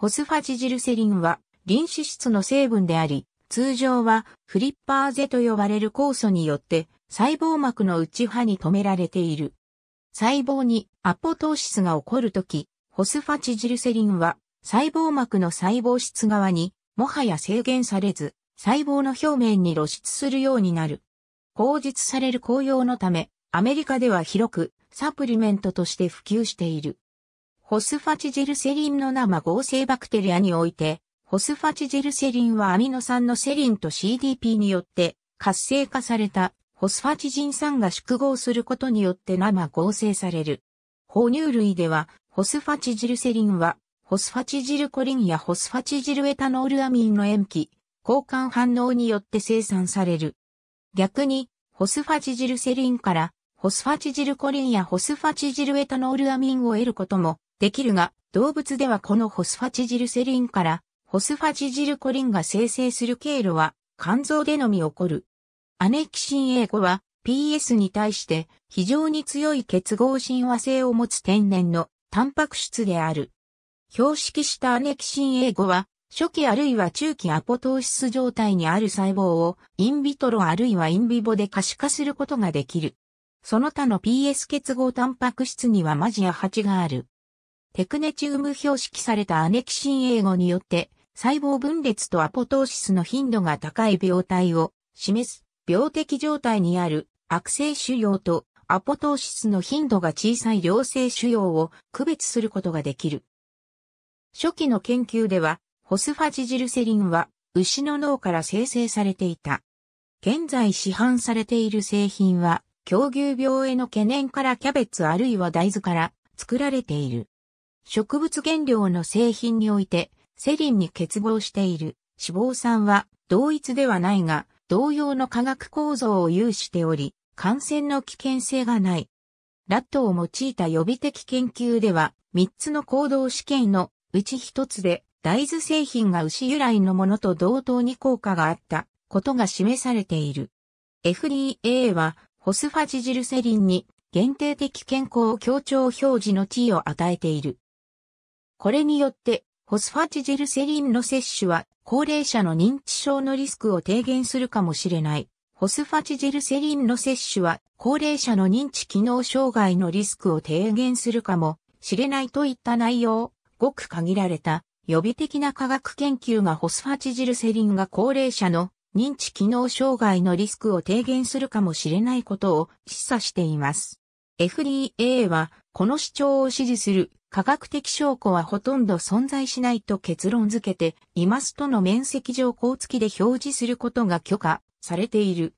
ホスファチジルセリンは臨脂質の成分であり、通常はフリッパーゼと呼ばれる酵素によって細胞膜の内歯に止められている。細胞にアポトーシスが起こるとき、ホスファチジルセリンは細胞膜の細胞質側にもはや制限されず、細胞の表面に露出するようになる。口述される効用のため、アメリカでは広くサプリメントとして普及している。ホスファチジルセリンの生合成バクテリアにおいて、ホスファチジルセリンはアミノ酸のセリンと CDP によって活性化されたホスファチジン酸が縮合することによって生合成される。哺乳類では、ホスファチジルセリンは、ホスファチジルコリンやホスファチジルエタノールアミンの塩基、交換反応によって生産される。逆に、ホスファチジルセリンから、ホスファチジルコリンやホスファチジルエタノールアミンを得ることも、できるが、動物ではこのホスファチジルセリンから、ホスファチジルコリンが生成する経路は、肝臓でのみ起こる。アネキシン A5 は、PS に対して非常に強い結合親和性を持つ天然のタンパク質である。標識したアネキシン A5 は、初期あるいは中期アポトーシス状態にある細胞をインビトロあるいはインビボで可視化することができる。その他の PS 結合タンパク質にはマジや8がある。テクネチウム標識されたアネキシン英語によって、細胞分裂とアポトーシスの頻度が高い病態を示す病的状態にある悪性腫瘍とアポトーシスの頻度が小さい良性腫瘍を区別することができる。初期の研究では、ホスファジジルセリンは牛の脳から生成されていた。現在市販されている製品は、狂牛病への懸念からキャベツあるいは大豆から作られている。植物原料の製品において、セリンに結合している脂肪酸は同一ではないが、同様の化学構造を有しており、感染の危険性がない。ラットを用いた予備的研究では、3つの行動試験のうち1つで大豆製品が牛由来のものと同等に効果があったことが示されている。FDA はホスファジジルセリンに限定的健康強調表示の地位を与えている。これによって、ホスファチジルセリンの摂取は、高齢者の認知症のリスクを低減するかもしれない。ホスファチジルセリンの摂取は、高齢者の認知機能障害のリスクを低減するかもしれないといった内容、ごく限られた予備的な科学研究がホスファチジルセリンが高齢者の認知機能障害のリスクを低減するかもしれないことを示唆しています。FDA はこの主張を支持する科学的証拠はほとんど存在しないと結論付けていますとの面積上項付きで表示することが許可されている。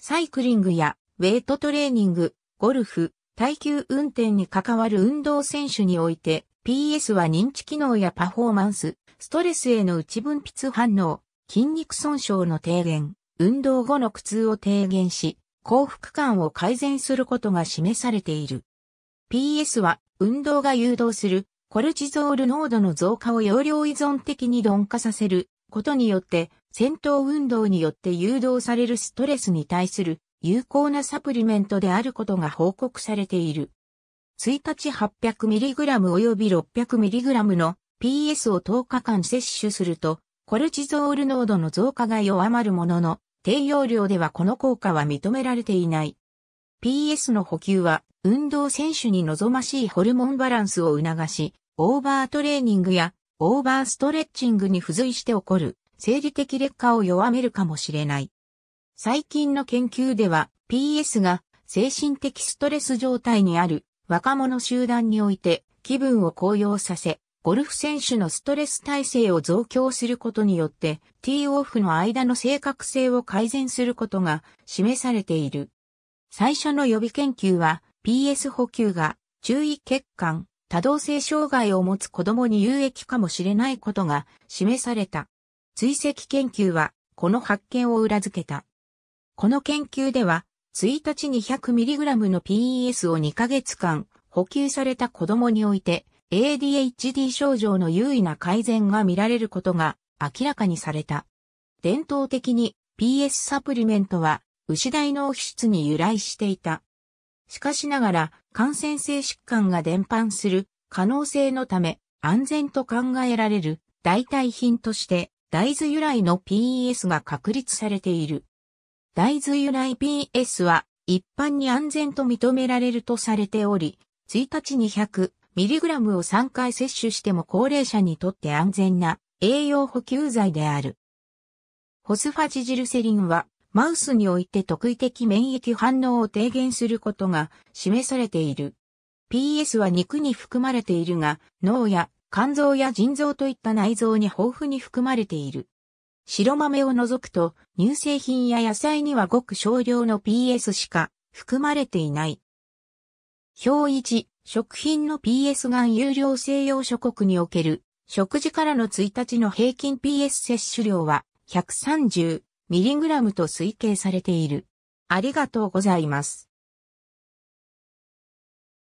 サイクリングやウェイトトレーニング、ゴルフ、耐久運転に関わる運動選手において PS は認知機能やパフォーマンス、ストレスへの内分泌反応、筋肉損傷の低減、運動後の苦痛を低減し、幸福感を改善することが示されている。PS は運動が誘導するコルチゾール濃度の増加を容量依存的に鈍化させることによって戦闘運動によって誘導されるストレスに対する有効なサプリメントであることが報告されている。1日 800mg 及び 600mg の PS を10日間摂取するとコルチゾール濃度の増加が弱まるものの低用量ではこの効果は認められていない。PS の補給は運動選手に望ましいホルモンバランスを促し、オーバートレーニングやオーバーストレッチングに付随して起こる生理的劣化を弱めるかもしれない。最近の研究では PS が精神的ストレス状態にある若者集団において気分を高揚させ、ゴルフ選手のストレス耐性を増強することによって、ティーオフの間の正確性を改善することが示されている。最初の予備研究は、PS 補給が注意欠陥、多動性障害を持つ子供に有益かもしれないことが示された。追跡研究はこの発見を裏付けた。この研究では、1日に 100mg の PES を2ヶ月間補給された子供において ADHD 症状の優位な改善が見られることが明らかにされた。伝統的に PS サプリメントは牛大脳皮質に由来していた。しかしながら、感染性疾患が伝播する可能性のため、安全と考えられる代替品として、大豆由来の PES が確立されている。大豆由来 PES は、一般に安全と認められるとされており、1日に0 0 m g を3回摂取しても高齢者にとって安全な栄養補給剤である。ホスファチジルセリンはマウスにおいて特異的免疫反応を低減することが示されている。PS は肉に含まれているが、脳や肝臓や腎臓といった内臓に豊富に含まれている。白豆を除くと、乳製品や野菜にはごく少量の PS しか含まれていない。表1、食品の PS が有料西洋諸国における、食事からの1日の平均 PS 摂取量は130ミリグラムと推計されている。ありがとうございます。